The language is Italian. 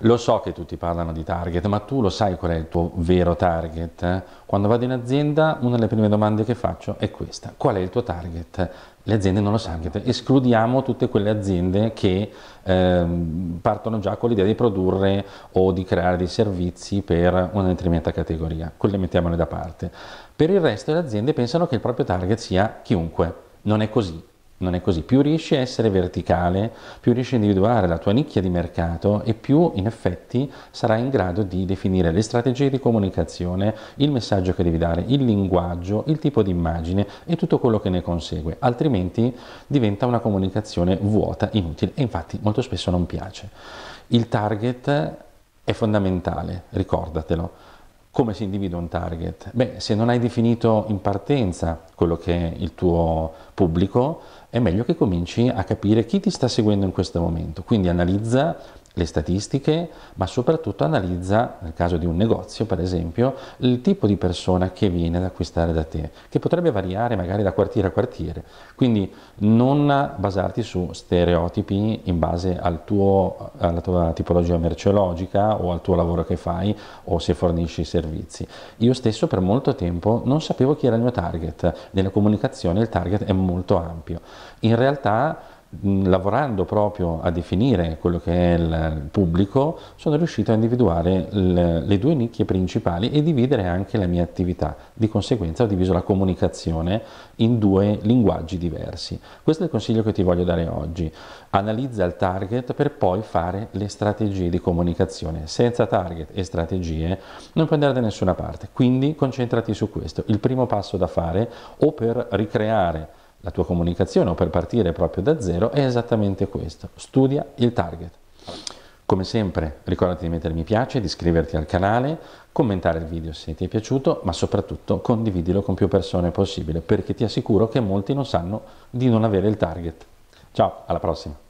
Lo so che tutti parlano di target, ma tu lo sai qual è il tuo vero target? Quando vado in azienda, una delle prime domande che faccio è questa: qual è il tuo target? Le aziende non lo sanno, escludiamo tutte quelle aziende che eh, partono già con l'idea di produrre o di creare dei servizi per una determinata categoria, quelle mettiamole da parte. Per il resto le aziende pensano che il proprio target sia chiunque, non è così, non è così, più riesci a essere verticale, più riesci a individuare la tua nicchia di mercato e più in effetti sarai in grado di definire le strategie di comunicazione, il messaggio che devi dare, il linguaggio, il tipo di immagine e tutto quello che ne consegue, altrimenti diventa una comunicazione vuota, inutile e infatti molto spesso non piace. Il target è fondamentale, ricordatelo come si individua un target? Beh, se non hai definito in partenza quello che è il tuo pubblico, è meglio che cominci a capire chi ti sta seguendo in questo momento. Quindi analizza le statistiche, ma soprattutto analizza, nel caso di un negozio per esempio, il tipo di persona che viene ad acquistare da te, che potrebbe variare magari da quartiere a quartiere. Quindi non basarti su stereotipi in base al tuo, alla tua tipologia merceologica o al tuo lavoro che fai o se fornisci servizi. Io stesso per molto tempo non sapevo chi era il mio target, nella comunicazione il target è molto ampio. In realtà lavorando proprio a definire quello che è il pubblico, sono riuscito a individuare le due nicchie principali e dividere anche la mia attività. Di conseguenza ho diviso la comunicazione in due linguaggi diversi. Questo è il consiglio che ti voglio dare oggi. Analizza il target per poi fare le strategie di comunicazione. Senza target e strategie non puoi andare da nessuna parte, quindi concentrati su questo. Il primo passo da fare o per ricreare la tua comunicazione o per partire proprio da zero è esattamente questo, studia il target. Come sempre ricordati di mettere mi piace, di iscriverti al canale, commentare il video se ti è piaciuto, ma soprattutto condividilo con più persone possibile perché ti assicuro che molti non sanno di non avere il target. Ciao, alla prossima!